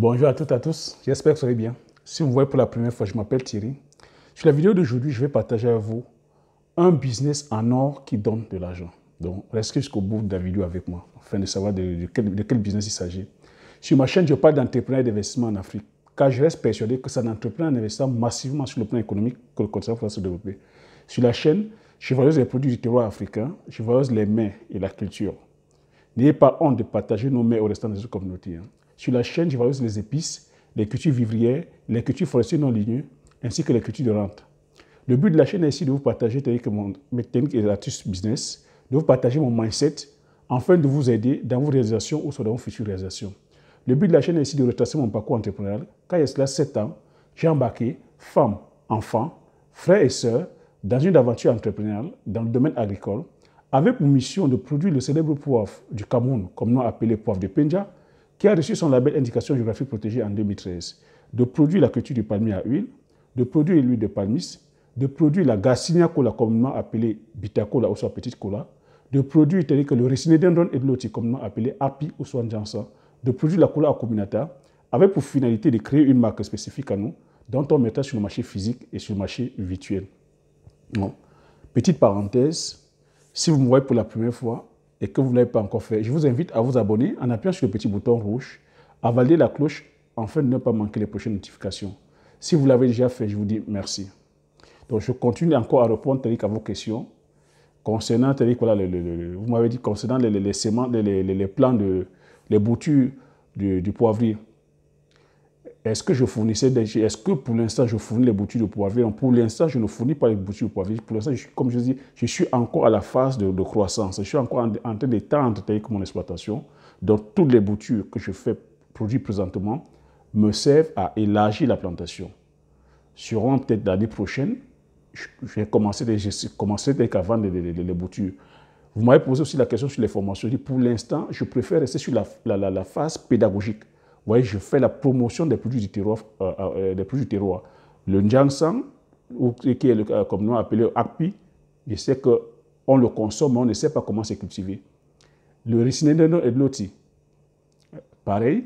Bonjour à toutes et à tous, j'espère que vous allez bien. Si vous me voyez pour la première fois, je m'appelle Thierry. Sur la vidéo d'aujourd'hui, je vais partager avec vous un business en or qui donne de l'argent. Donc, restez jusqu'au bout de la vidéo avec moi afin de savoir de, quel, business il s'agit. Sur ma chaîne, je parle et d'investissement en Afrique car je reste persuadé que c'est un entrepreneur en massivement sur le plan économique que le continent va se développer. Sur la chaîne, je valorise les produits du terroir africain, je valorise les mains et la culture. N'ayez pas honte de partager nos mains au restant des autres communautés. Hein. Sur la chaîne, je valorise les épices, les cultures vivrières, les cultures forestières non ligneuses ainsi que les cultures de rente. Le but de la chaîne est ici de vous partager mes techniques et astuces business, de vous partager mon mindset, afin de vous aider dans vos réalisations ou sur vos futures réalisations. Le but de la chaîne est ici de retracer mon parcours entrepreneurial. Quand il y a cela 7 ans, j'ai embarqué femme, enfants, frères et sœurs dans une aventure entrepreneuriale dans le domaine agricole, avec pour mission de produire le célèbre poivre du Cameroun, comme nous appelé poivre de Penja, qui a reçu son label Indication géographique protégée en 2013, de produire la culture du palmier à huile, de produire l'huile de palmiste, de produire la Garcinia cola, communément appelée Bitacola ou soit Petite Cola, de produire tels que le Ricinédendron et de l'autre, communément appelé Api ou soit Njansa, de produire la cola acuminata, avec pour finalité de créer une marque spécifique à nous, dont on mettra sur le marché physique et sur le marché virtuel. Bon. Petite parenthèse, si vous me voyez pour la première fois, et que vous n'avez pas encore fait, je vous invite à vous abonner en appuyant sur le petit bouton rouge, à valider la cloche afin de ne pas manquer les prochaines notifications. Si vous l'avez déjà fait, je vous dis merci. Donc, je continue encore à répondre à vos questions concernant, voilà, vous m'avez dit concernant les, les, les, plans de les boutures du, du poivrier est-ce que je fournissais des... Est-ce que pour l'instant, je fournis les boutures de poivron Pour l'instant, je ne fournis pas les boutures de poivrier. Pour l'instant, comme je dis, je suis encore à la phase de, croissance. Je suis encore en, train d'étendre mon exploitation. Donc, toutes les boutures que je fais produire présentement me servent à élargir la plantation. Sur peut-être l'année prochaine, j'ai commencé, dès à vendre les, boutures. Vous m'avez posé aussi la question sur les formations. Je dis, pour l'instant, je préfère rester sur la, la, la phase pédagogique voyez, je fais la promotion des produits du terroir. Euh, euh, des produits du terroir. Le Njangsang, ou, qui est euh, comme nous appelé Akpi, je sais qu'on le consomme, mais on ne sait pas comment c'est cultivé. Le Ricinedeno et Loti, pareil.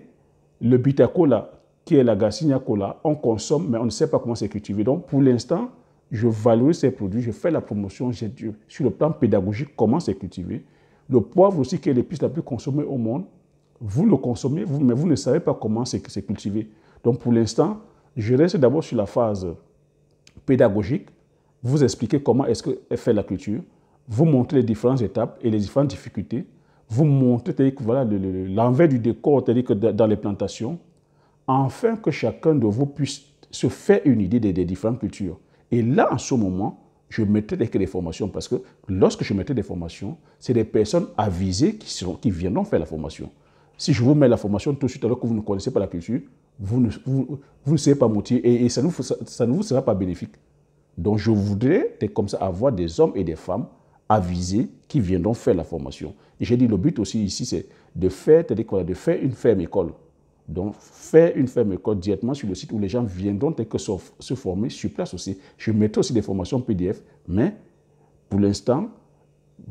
Le Bitacola, qui est la Garcinia Cola, on consomme, mais on ne sait pas comment c'est cultivé. Donc, pour l'instant, je valorise ces produits, je fais la promotion, sur le plan pédagogique, comment c'est cultivé. Le poivre aussi, qui est l'épice la plus consommée au monde, vous le consommez, mais vous ne savez pas comment c'est cultivé. Donc pour l'instant, je reste d'abord sur la phase pédagogique, vous expliquer comment est-ce que est fait la culture, vous montrez les différentes étapes et les différentes difficultés, vous montrez voilà, l'envers du décor que dans les plantations, afin que chacun de vous puisse se faire une idée des, différentes cultures. Et là, en ce moment, je mettrai des, des formations parce que lorsque je mettrai des formations, c'est des personnes avisées qui, qui viendront faire la formation. Si je vous mets la formation tout de suite alors que vous ne connaissez pas la culture, vous ne, vous, ne serez pas motivé et, ça, ne vous, ça, ne vous sera pas bénéfique. Donc je voudrais comme ça avoir des hommes et des femmes avisés qui viendront faire la formation. Et j'ai dit le but aussi ici, c'est de faire, de faire une ferme école. Donc, faire une ferme école directement sur le site où les gens viendront que se former sur place aussi. Je mettrai aussi des formations PDF, mais pour l'instant,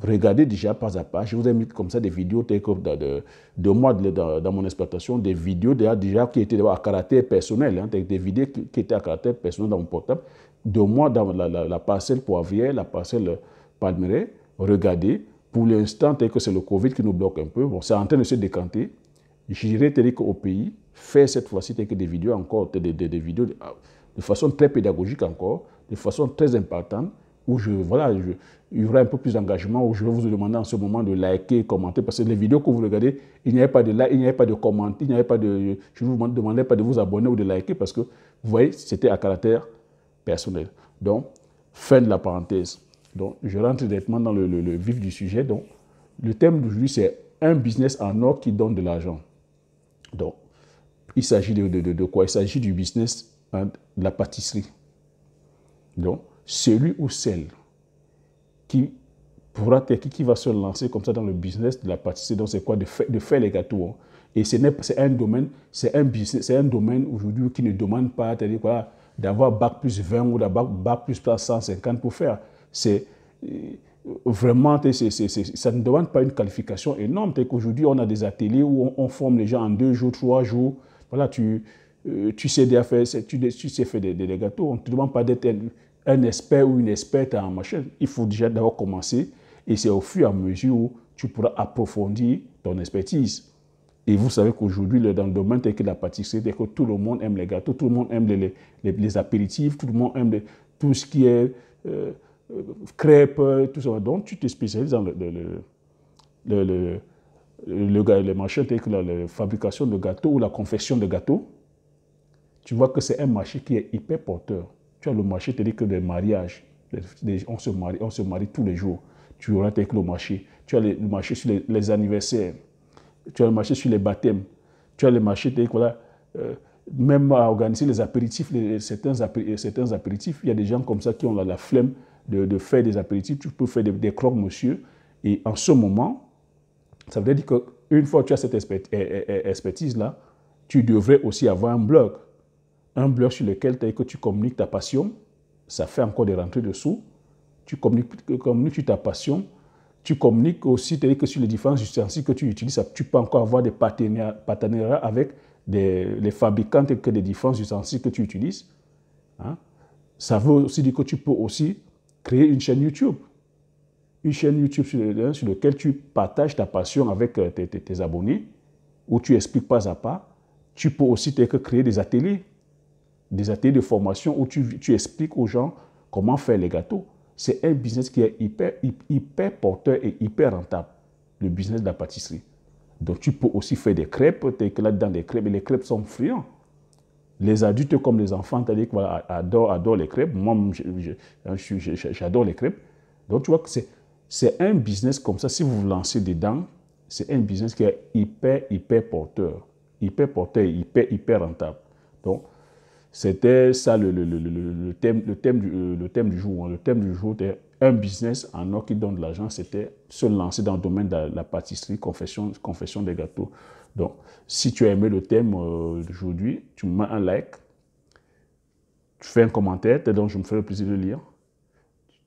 regardez déjà pas à pas. Je vous ai mis comme ça des vidéos de, moi dans, mon exploitation, des vidéos déjà, déjà qui étaient à caractère personnel, hein, des vidéos qui, étaient à caractère personnel dans mon portable, de moi dans la, parcelle poivrière, la parcelle palmerée. Regardez, pour l'instant, que c'est le Covid qui nous bloque un peu, bon, c'est en train de se décanter. J'irai au au pays, faire cette fois-ci des vidéos encore, des, vidéos de façon très pédagogique encore, de façon très importante, où je, voilà, je, il y aura un peu plus d'engagement, où je vais vous demander en ce moment de liker, commenter, parce que les vidéos que vous regardez, il n'y avait pas de like, il n'y avait pas de commenter, il n'y avait pas de, je ne vous demandais pas de vous abonner ou de liker, parce que, vous voyez, c'était à caractère personnel. Donc, fin de la parenthèse. Donc, je rentre directement dans le, vif du sujet. Donc, le thème d'aujourd'hui, c'est un business en or qui donne de l'argent. Donc, il s'agit de, de, quoi Il s'agit du business hein, de la pâtisserie. Donc, celui ou celle qui pourra qui va se lancer comme ça dans le business de la pâtisserie, donc c'est quoi de faire, de faire, les gâteaux. Hein. Et c'est un domaine, c'est un c'est un domaine aujourd'hui qui ne demande pas, d'avoir bac plus 20 ou d'avoir bac plus 150 pour faire. C'est euh, vraiment, ça ne demande pas une qualification énorme. Aujourd'hui, on a des ateliers où on, forme les gens en deux jours, trois jours. Voilà, tu, euh, tu sais, faire, tu sais faire des, des, des gâteaux. On ne te demande pas d'être un expert ou une experte en machin. Il faut déjà d'abord commencer et c'est au fur et à mesure où tu pourras approfondir ton expertise. Et vous savez qu'aujourd'hui, dans le domaine de que la pâtisserie, que tout le monde aime les gâteaux, tout le monde aime les, les, apéritifs, tout le monde aime tout ce qui est euh, crêpes, tout ça. Donc, tu te spécialises dans le, le, le, le, marché tel que la, fabrication de gâteaux ou la confection de gâteaux. Tu vois que c'est un marché qui est hyper porteur. Tu as le marché, tu dis que des mariages, on, se marie, on se marie tous les jours. Tu auras avec le marché. Tu as le, marché sur les, anniversaires. Tu as le marché sur les baptêmes. Tu as le marché, tu voilà, euh, même à organiser les apéritifs, certains, euh, certains, apéritifs, il y a des gens comme ça qui ont la, flemme de, faire des apéritifs. Tu peux faire des, des crocs, monsieur. Et en ce moment, ça veut dire qu'une fois que tu as cette eh, eh, eh, expertise-là, tu devrais aussi avoir un blog un blog sur lequel tu communiques ta passion, ça fait encore des rentrées dessous. Tu communiques, tu communiques ta passion, tu communiques aussi que sur les différents ustensiles que tu utilises, tu peux encore avoir des partenariats avec les fabricants que des différents ustensiles que tu utilises. Hein. Ça veut aussi dire que tu peux aussi créer une chaîne YouTube. Une chaîne YouTube sur, laquelle tu partages ta passion avec euh, tes, tes abonnés, où tu expliques pas à pas. Tu peux aussi créer des ateliers des ateliers de formation où tu, tu expliques aux gens comment faire les gâteaux. C'est un business qui est hyper, hyper porteur et hyper rentable, le business de la pâtisserie. Donc tu peux aussi faire des crêpes, tu éclates là dans des crêpes, et les crêpes sont friands. Les adultes comme les enfants, tu voilà, adorent, adorent les crêpes. Moi, hein, j'adore les crêpes. Donc tu vois que c'est un business comme ça, si vous vous lancez dedans, c'est un business qui est hyper, hyper porteur. Hyper porteur et hyper, hyper rentable. Donc, c'était ça le, le, le, le, thème, le, thème du, euh, le thème du jour. Hein. Le thème du jour était un business en or qui donne de l'argent, c'était se lancer dans le domaine de la, pâtisserie, confession, confession des gâteaux. Donc, si tu as aimé le thème euh, d'aujourd'hui, tu me mets un like, tu fais un commentaire, donc je me ferai le plaisir de lire.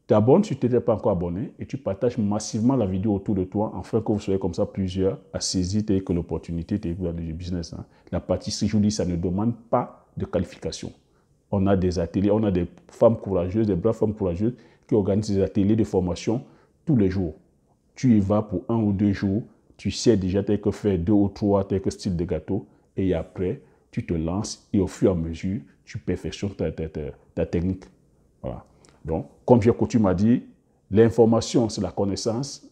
T'abonnes si tu n'étais pas encore abonné et tu partages massivement la vidéo autour de toi en afin que vous soyez comme ça plusieurs à saisir que l'opportunité du business. Hein. La pâtisserie, je vous dis, ça ne demande pas de qualification. On a des ateliers, on a des femmes courageuses, des braves femmes courageuses qui organisent des ateliers de formation tous les jours. Tu y vas pour un ou deux jours, tu sais déjà tel que faire deux ou trois, tel que style de gâteau, et après, tu te lances et au fur et à mesure, tu perfectionnes ta, technique. Voilà. Donc, comme j'ai coutume à dit, l'information, c'est la connaissance.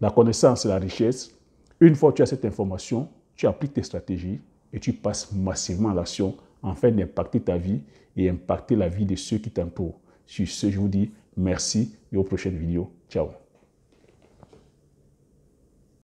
La connaissance, c'est la richesse. Une fois que tu as cette information, tu appliques tes stratégies et tu passes massivement à l'action afin d'impacter ta vie et impacter la vie de ceux qui t'entourent. Sur ce, je vous dis merci et aux prochaines vidéos. Ciao